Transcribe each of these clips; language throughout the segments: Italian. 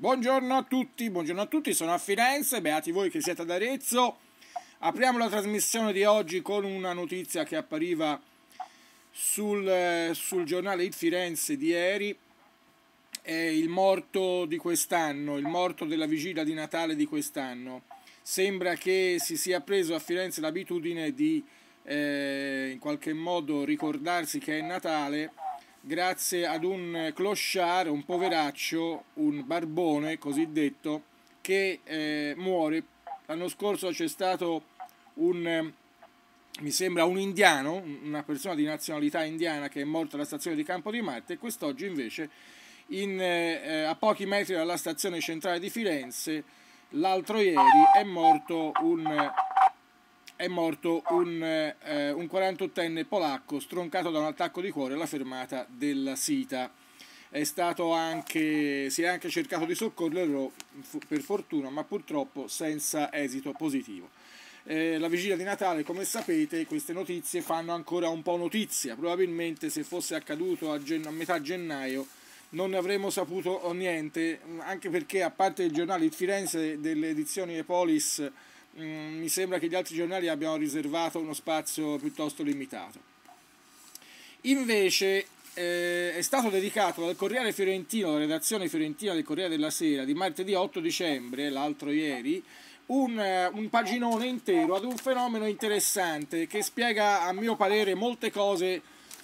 Buongiorno a tutti, buongiorno a tutti, sono a Firenze, beati voi che siete ad Arezzo. Apriamo la trasmissione di oggi con una notizia che appariva sul, sul giornale Il Firenze di ieri. È il morto di quest'anno, il morto della vigilia di Natale di quest'anno. Sembra che si sia preso a Firenze l'abitudine di eh, in qualche modo ricordarsi che è Natale grazie ad un clochard, un poveraccio, un barbone cosiddetto, che eh, muore. L'anno scorso c'è stato un, eh, mi sembra, un indiano, una persona di nazionalità indiana che è morta alla stazione di Campo di Marte e quest'oggi invece in, eh, a pochi metri dalla stazione centrale di Firenze, l'altro ieri, è morto un è morto un, eh, un 48enne polacco stroncato da un attacco di cuore alla fermata della Sita. È anche, si è anche cercato di soccorrerlo per fortuna, ma purtroppo senza esito positivo. Eh, la vigilia di Natale, come sapete, queste notizie fanno ancora un po' notizia. Probabilmente se fosse accaduto a, gen- a metà gennaio non ne avremmo saputo eh, niente, anche perché a parte il giornale di Firenze delle edizioni Epolis Mm, mi sembra che gli altri giornali abbiano riservato uno spazio piuttosto limitato. Invece eh, è stato dedicato dal Corriere Fiorentino, la redazione fiorentina del Corriere della Sera di martedì 8 dicembre, l'altro ieri, un, eh, un, paginone intero ad un fenomeno interessante che spiega a mio parere molte cose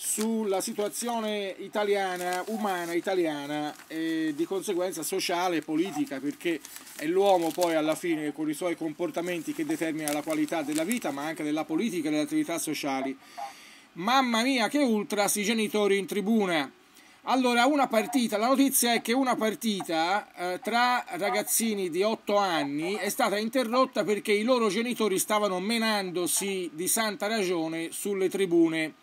sulla situazione italiana, umana italiana e di conseguenza sociale e politica, perché è l'uomo poi alla fine con i suoi comportamenti che determina la qualità della vita, ma anche della politica e delle attività sociali. Mamma mia che ultras i genitori in tribuna. Allora, una partita, la notizia è che una partita eh, tra ragazzini di 8 anni è stata interrotta perché i loro genitori stavano menandosi di santa ragione sulle tribune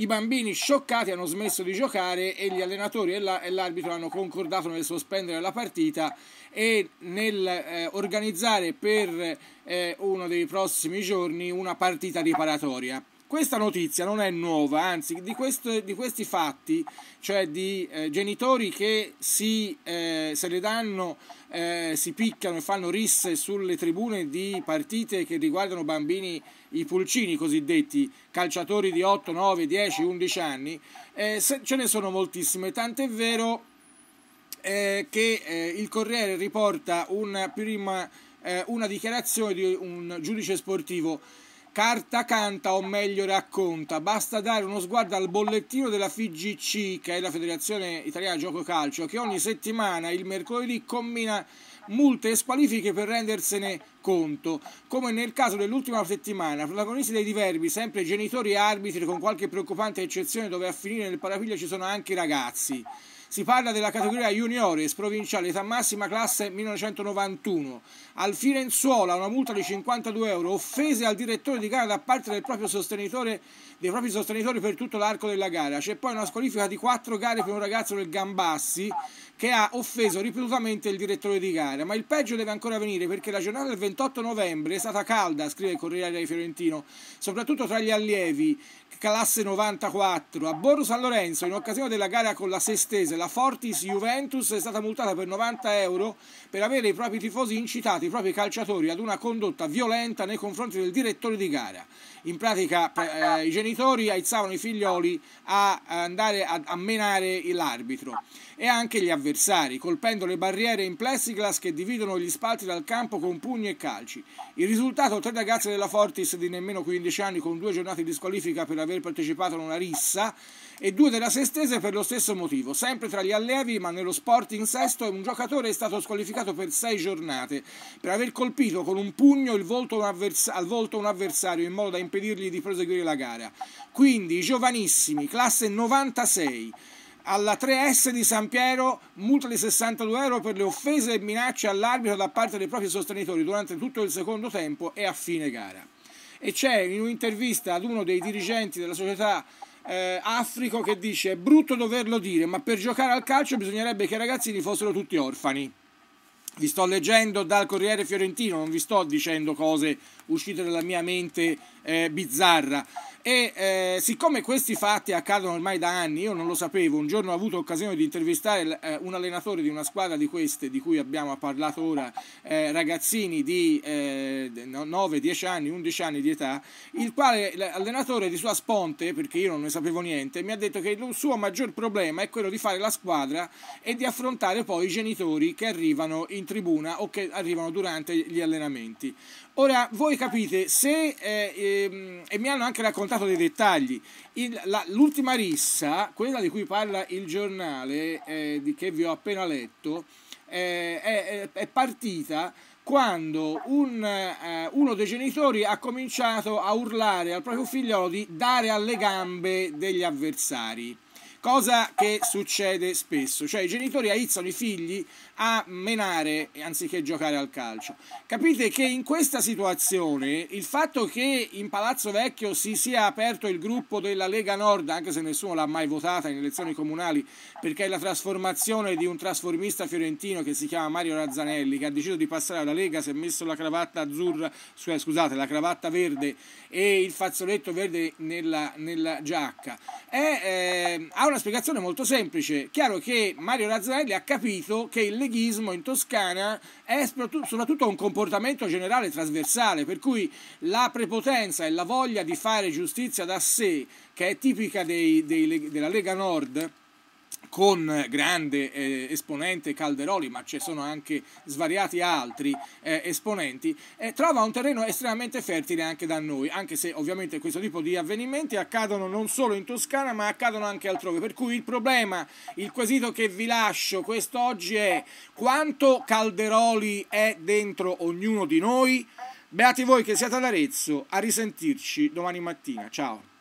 i bambini scioccati hanno smesso di giocare e gli allenatori e, l'arbitro hanno concordato nel sospendere la partita e nel eh, organizzare per eh, uno dei prossimi giorni una partita riparatoria. Questa notizia non è nuova, anzi di, questo, di questi fatti, cioè di eh, genitori che si, eh, se le danno, eh, si piccano e fanno risse sulle tribune di partite che riguardano bambini, i pulcini cosiddetti, calciatori di 8, 9, 10, 11 anni, eh, se, ce ne sono moltissime, tant'è vero eh, che eh, il Corriere riporta una, prima, una dichiarazione di un giudice sportivo Carta canta o meglio racconta, basta dare uno sguardo al bollettino della FIGC, che è la Federazione Italiana Gioco Calcio, che ogni settimana, il mercoledì, combina multe e squalifiche per rendersene conto. Come nel caso dell'ultima settimana, protagonisti dei diverbi, sempre genitori e arbitri, con qualche preoccupante eccezione dove a finire nel parapiglia ci sono anche i ragazzi. Si parla della categoria juniores, provinciale, età massima, classe 1991. Al Firenzuola una multa di 52 euro, offese al direttore di gara da parte del proprio sostenitore, dei propri sostenitori per tutto l'arco della gara. C'è poi una squalifica di 4 gare per un ragazzo del Gambassi che ha offeso ripetutamente il direttore di gara. Ma il peggio deve ancora venire perché la giornata del 28 novembre è stata calda, scrive il Corriere Fiorentino, soprattutto tra gli allievi, classe 94. A Borro San Lorenzo, in occasione della gara con la Sestesa, la Fortis Juventus è stata multata per 90 euro per avere i propri tifosi incitati, i propri calciatori ad una condotta violenta nei confronti del direttore di gara. In pratica eh, i genitori aizzavano i figlioli a andare a, a menare l'arbitro e anche gli avversari, colpendo le barriere in plexiglass che dividono gli spalti dal campo con pugni e calci. Il risultato, tre ragazze della Fortis di nemmeno 15 anni con due giornate di squalifica per aver partecipato a una rissa e due della Sestese per lo stesso motivo, sempre sempre cioè, tra gli allievi, ma nello sport in sesto un giocatore è stato squalificato per sei giornate per aver colpito con un pugno il volto al volto un avversario in modo da impedirgli di proseguire la gara. Quindi giovanissimi, classe 96 alla 3S di San Piero, multa di 62 euro per le offese e minacce all'arbitro da parte dei propri sostenitori durante tutto il secondo tempo e a fine gara. E c'è in un'intervista ad uno dei dirigenti della società eh, Africo che dice è brutto doverlo dire, ma per giocare al calcio bisognerebbe che i ragazzini fossero tutti orfani. Vi sto leggendo dal Corriere Fiorentino, non vi sto dicendo cose uscite dalla mia mente eh, bizzarra. E eh, siccome questi fatti accadono ormai da anni, io non lo sapevo, un giorno ho avuto occasione di intervistare eh, un allenatore di una squadra di queste, di cui abbiamo parlato ora, eh, ragazzini di 9, eh, 10 anni, 11 anni di età, il quale l'allenatore di sua sponte, perché io non ne sapevo niente, mi ha detto che il suo maggior problema è quello di fare la squadra e di affrontare poi i genitori che arrivano in tribuna o che arrivano durante gli allenamenti. Ora, voi capite, se, eh, ehm, e mi hanno anche raccontato rovinato dei dettagli. Il, la, l'ultima rissa, quella di cui parla il giornale eh, di, che vi ho appena letto, eh, è, è, partita quando un, eh, uno dei genitori ha cominciato a urlare al proprio figliolo di dare alle gambe degli avversari cosa che succede spesso, cioè i genitori aizzano i figli a menare anziché giocare al calcio. Capite che in questa situazione il fatto che in Palazzo Vecchio si sia aperto il gruppo della Lega Nord, anche se nessuno l'ha mai votata in elezioni comunali, perché è la trasformazione di un trasformista fiorentino che si chiama Mario Razzanelli, che ha deciso di passare alla Lega, si è messo la cravatta azzurra, scusate, la cravatta verde e il fazzoletto verde nella, nella giacca. È, eh, ha una spiegazione molto semplice. Chiaro che Mario Razzarelli ha capito che il leghismo in Toscana è soprattutto un comportamento generale trasversale, per cui la prepotenza e la voglia di fare giustizia da sé, che è tipica dei, dei, della Lega Nord, con eh, grande eh, esponente Calderoli, ma ci sono anche svariati altri eh, esponenti, eh, trova un terreno estremamente fertile anche da noi, anche se ovviamente questo tipo di avvenimenti accadono non solo in Toscana, ma accadono anche altrove. Per cui il problema, il quesito che vi lascio quest'oggi è quanto Calderoli è dentro ognuno di noi. Beati voi che siate Arezzo, a risentirci domani mattina. Ciao.